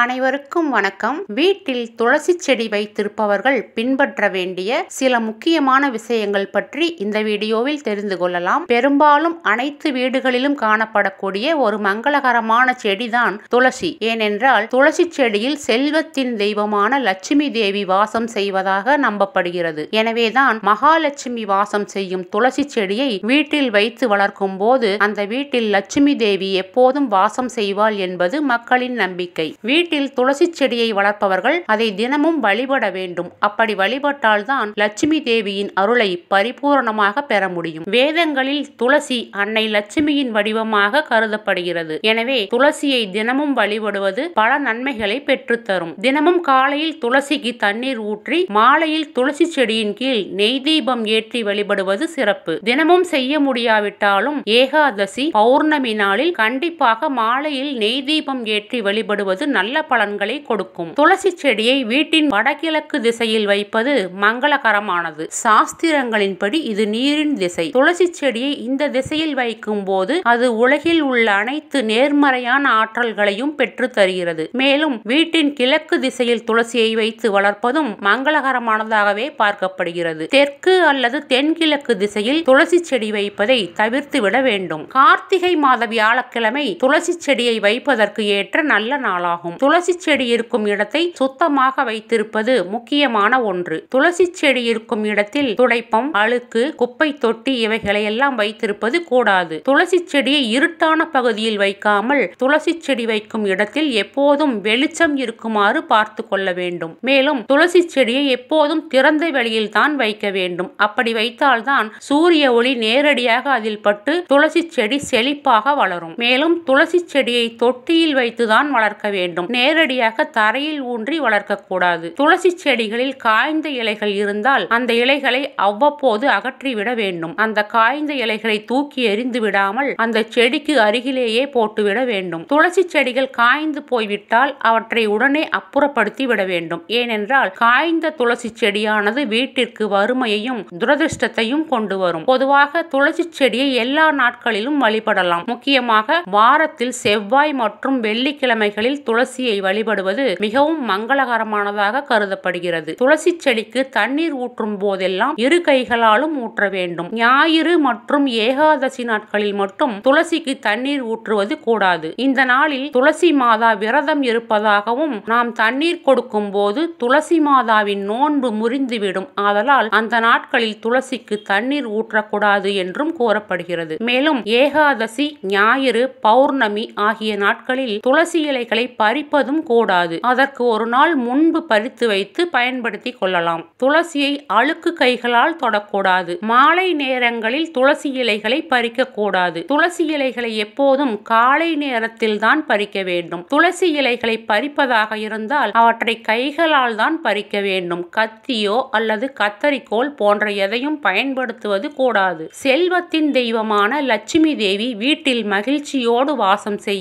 அனைவருக்கும் வணக்கம் வீட்டில் துளசி செடி வைத்திருப்பவர்கள் பின்பற்ற வேண்டிய சில முக்கியமான விஷயங்கள் பற்றி இந்த வீடியோவில் தெரிந்து கொள்ளலாம் பெரும்பாலும் அனைத்து வீடுகளிலும் காணப்படக்கூடிய ஒரு மங்களகரமான செடிதான் துளசி ஏனென்றால் துளசி செடியில் செல்வத்தின் தெய்வமான லட்சுமி தேவி வாசம் செய்வதாக நம்பப்படுகிறது எனவேதான் மகாலட்சுமி வாசம் செய்யும் துளசி செடியை வீட்டில் வைத்து வளர்க்கும் போது அந்த வீட்டில் லட்சுமி தேவி எப்போதும் வாசம் செய்வாள் என்பது மக்களின் நம்பிக்கை வீட்டில் துளசி செடியை வளர்ப்பவர்கள் அதை தினமும் வழிபட வேண்டும் அப்படி வழிபட்டால்தான் லட்சுமி தேவியின் அருளை பரிபூரணமாக பெற முடியும் வேதங்களில் துளசி அன்னை லட்சுமியின் வடிவமாக கருதப்படுகிறது எனவே துளசியை தினமும் வழிபடுவது பல நன்மைகளை பெற்றுத்தரும் தினமும் காலையில் துளசிக்கு தண்ணீர் ஊற்றி மாலையில் துளசி செடியின் கீழ் நெய் தீபம் ஏற்றி வழிபடுவது சிறப்பு தினமும் செய்ய முடியாவிட்டாலும் ஏகாதசி பௌர்ணமி நாளில் கண்டிப்பாக மாலையில் நெய் தீபம் ஏற்றி வழிபடுவது நல்ல நல்ல பலன்களை கொடுக்கும் துளசி செடியை வீட்டின் வடகிழக்கு திசையில் வைப்பது மங்களகரமானது சாஸ்திரங்களின்படி இது நீரின் திசை துளசி செடியை இந்த திசையில் வைக்கும் போது அது உலகில் உள்ள அனைத்து நேர்மறையான ஆற்றல்களையும் பெற்று தருகிறது மேலும் வீட்டின் கிழக்கு திசையில் துளசியை வைத்து வளர்ப்பதும் மங்களகரமானதாகவே பார்க்கப்படுகிறது தெற்கு அல்லது தென்கிழக்கு திசையில் துளசி செடி வைப்பதை தவிர்த்து விட வேண்டும் கார்த்திகை மாத வியாழக்கிழமை துளசி செடியை வைப்பதற்கு ஏற்ற நல்ல நாளாகும் துளசி செடி இருக்கும் இடத்தை சுத்தமாக வைத்திருப்பது முக்கியமான ஒன்று துளசி செடி இருக்கும் இடத்தில் துடைப்பம் அழுக்கு குப்பை தொட்டி இவைகளை எல்லாம் வைத்திருப்பது கூடாது துளசி செடியை இருட்டான பகுதியில் வைக்காமல் துளசி செடி வைக்கும் இடத்தில் எப்போதும் வெளிச்சம் இருக்குமாறு பார்த்து கொள்ள வேண்டும் மேலும் துளசி செடியை எப்போதும் திறந்த வெளியில் தான் வைக்க வேண்டும் அப்படி வைத்தால்தான் சூரிய ஒளி நேரடியாக அதில் பட்டு துளசி செடி செழிப்பாக வளரும் மேலும் துளசி செடியை தொட்டியில் வைத்துதான் வளர்க்க வேண்டும் நேரடியாக தரையில் ஊன்றி வளர்க்கக்கூடாது துளசி செடிகளில் காய்ந்த இலைகள் இருந்தால் அந்த இலைகளை அவ்வப்போது அகற்றிவிட வேண்டும் அந்த காய்ந்த இலைகளை தூக்கி எறிந்து விடாமல் அந்த செடிக்கு அருகிலேயே போட்டுவிட வேண்டும் துளசி செடிகள் காய்ந்து போய்விட்டால் அவற்றை உடனே அப்புறப்படுத்தி விட வேண்டும் ஏனென்றால் காய்ந்த துளசி செடியானது வீட்டிற்கு வறுமையையும் துரதிருஷ்டத்தையும் கொண்டு வரும் பொதுவாக துளசி செடியை எல்லா நாட்களிலும் வழிபடலாம் முக்கியமாக வாரத்தில் செவ்வாய் மற்றும் வெள்ளிக்கிழமைகளில் துளசி துளசியை வழிபடுவது மிகவும் மங்களகரமானதாக கருதப்படுகிறது துளசி செடிக்கு தண்ணீர் ஊற்றும் போதெல்லாம் இரு கைகளாலும் ஊற்ற வேண்டும் ஞாயிறு மற்றும் ஏகாதசி நாட்களில் மட்டும் துளசிக்கு தண்ணீர் ஊற்றுவது கூடாது இந்த நாளில் துளசி மாதா விரதம் இருப்பதாகவும் நாம் தண்ணீர் கொடுக்கும் போது துளசி மாதாவின் நோன்பு முறிந்துவிடும் ஆதலால் அந்த நாட்களில் துளசிக்கு தண்ணீர் ஊற்றக்கூடாது என்றும் கூறப்படுகிறது மேலும் ஏகாதசி ஞாயிறு பௌர்ணமி ஆகிய நாட்களில் துளசி இலைகளை பறி அழிப்பதும் கூடாது அதற்கு ஒரு நாள் முன்பு பறித்து வைத்து பயன்படுத்தி கொள்ளலாம் துளசியை அழுக்கு கைகளால் தொடக்கூடாது மாலை நேரங்களில் துளசி இலைகளை பறிக்க கூடாது துளசி இலைகளை எப்போதும் காலை நேரத்தில் தான் பறிக்க வேண்டும் துளசி இலைகளை பறிப்பதாக இருந்தால் அவற்றை கைகளால் தான் பறிக்க வேண்டும் கத்தியோ அல்லது கத்தரிக்கோல் போன்ற எதையும் பயன்படுத்துவது கூடாது செல்வத்தின் தெய்வமான லட்சுமி தேவி வீட்டில் மகிழ்ச்சியோடு வாசம் செய்ய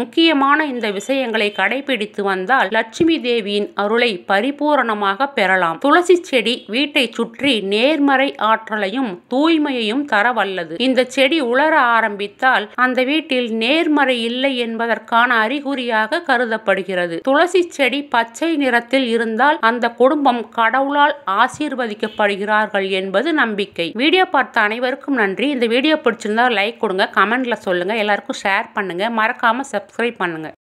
முக்கியமான இந்த விஷயங்களை முறைகளை கடைபிடித்து வந்தால் லட்சுமி தேவியின் அருளை பரிபூரணமாக பெறலாம் துளசி செடி வீட்டை சுற்றி நேர்மறை ஆற்றலையும் தூய்மையையும் தர வல்லது இந்த செடி உலர ஆரம்பித்தால் அந்த வீட்டில் நேர்மறை இல்லை என்பதற்கான அறிகுறியாக கருதப்படுகிறது துளசி செடி பச்சை நிறத்தில் இருந்தால் அந்த குடும்பம் கடவுளால் ஆசீர்வதிக்கப்படுகிறார்கள் என்பது நம்பிக்கை வீடியோ பார்த்த அனைவருக்கும் நன்றி இந்த வீடியோ பிடிச்சிருந்தால் லைக் கொடுங்க கமெண்ட்ல சொல்லுங்க எல்லாருக்கும் ஷேர் பண்ணுங்க மறக்காம சப்ஸ்கிரைப் பண்ணுங்க